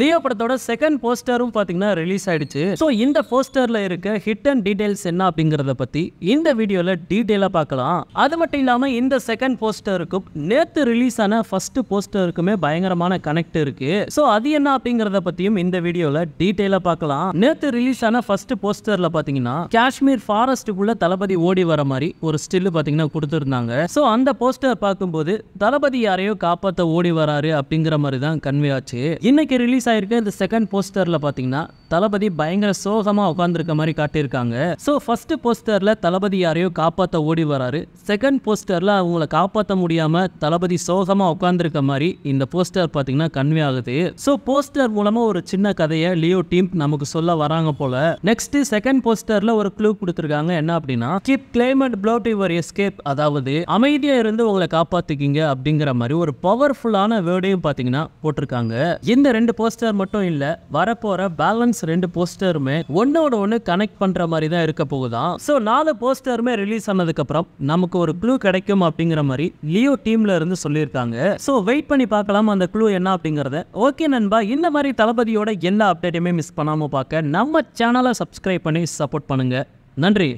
Leo படத்தோட second போஸ்டரும் பார்த்தீங்கன்னா release ஆயிடுச்சு ஸோ இந்த போஸ்டர்ல இருக்க ஹிட் அண்ட் டீடைல்ஸ் என்ன அப்படிங்கிறத பத்தி இந்த வீடியோல டீடைலா பார்க்கலாம் அது மட்டும் இல்லாம இந்த செகண்ட் போஸ்டருக்கும் நேத்து ரிலீஸ் ஆன ஃபர்ஸ்ட் போஸ்டருக்குமே பயங்கரமான கனெக்ட் இருக்கு ஸோ அது என்ன அப்படிங்கிறத பத்தியும் இந்த வீடியோல டீடைலா பார்க்கலாம் நேத்து ரிலீஸ் ஆன ஃபர்ஸ்ட் போஸ்டர்ல பாத்தீங்கன்னா காஷ்மீர் ஃபாரஸ்ட்டுக்குள்ளே தளபதி ஓடி வர மாதிரி ஒரு ஸ்டில் பாத்தீங்கன்னா கொடுத்துருந்தாங்க ஸோ அந்த போஸ்டர் பார்க்கும்போது தளபதி யாரையோ காப்பாற்ற ஓடி வராரு அப்படிங்கிற மாதிரி தான் கன்வே ஆச்சு இன்னைக்கு ரிலீஸ் ரிலீஸ் ஆயிருக்க இந்த செகண்ட் போஸ்டர்ல பாத்தீங்கன்னா தளபதி பயங்கர சோகமா உட்கார்ந்துருக்க மாதிரி காட்டியிருக்காங்க சோ ஃபர்ஸ்ட் போஸ்டர்ல தளபதி யாரையோ காப்பாற்ற ஓடி வராரு செகண்ட் போஸ்டர்ல அவங்களை காப்பாற்ற முடியாம தளபதி சோகமா உட்கார்ந்துருக்க மாதிரி இந்த போஸ்டர் பாத்தீங்கன்னா கன்வே ஆகுது சோ போஸ்டர் மூலமா ஒரு சின்ன கதையை லியோ டீம் நமக்கு சொல்ல வராங்க போல நெக்ஸ்ட் செகண்ட் போஸ்டர்ல ஒரு க்ளூ கொடுத்துருக்காங்க என்ன அப்படின்னா keep climate and float your escape அதாவது அமைதியா இருந்து உங்களை காப்பாற்றிக்கிங்க அப்படிங்கிற மாதிரி ஒரு பவர்ஃபுல்லான வேர்டையும் பாத்தீங்கன்னா போட்டிருக்காங்க இந்த ரெண்டு போஸ்டர் மட்டும் இல்லை வரப்போற பேலன்ஸ் ரெண்டு போஸ்டருமே ஒன்னோட ஒன்று கனெக்ட் பண்ற மாதிரி தான் இருக்க போகுதான் ஸோ நாலு போஸ்டருமே ரிலீஸ் ஆனதுக்கு அப்புறம் நமக்கு ஒரு க்ளூ கிடைக்கும் அப்படிங்கிற மாதிரி லியோ டீம்ல இருந்து சொல்லியிருக்காங்க ஸோ வெயிட் பண்ணி பார்க்கலாம் அந்த க்ளூ என்ன அப்படிங்கிறத ஓகே நண்பா இந்த மாதிரி தளபதியோட எல்லா அப்டேட்டையுமே மிஸ் பண்ணாமல் பார்க்க நம்ம சேனலை சப்ஸ்கிரைப் பண்ணி சப்போர்ட் பண்ணுங்க நன்றி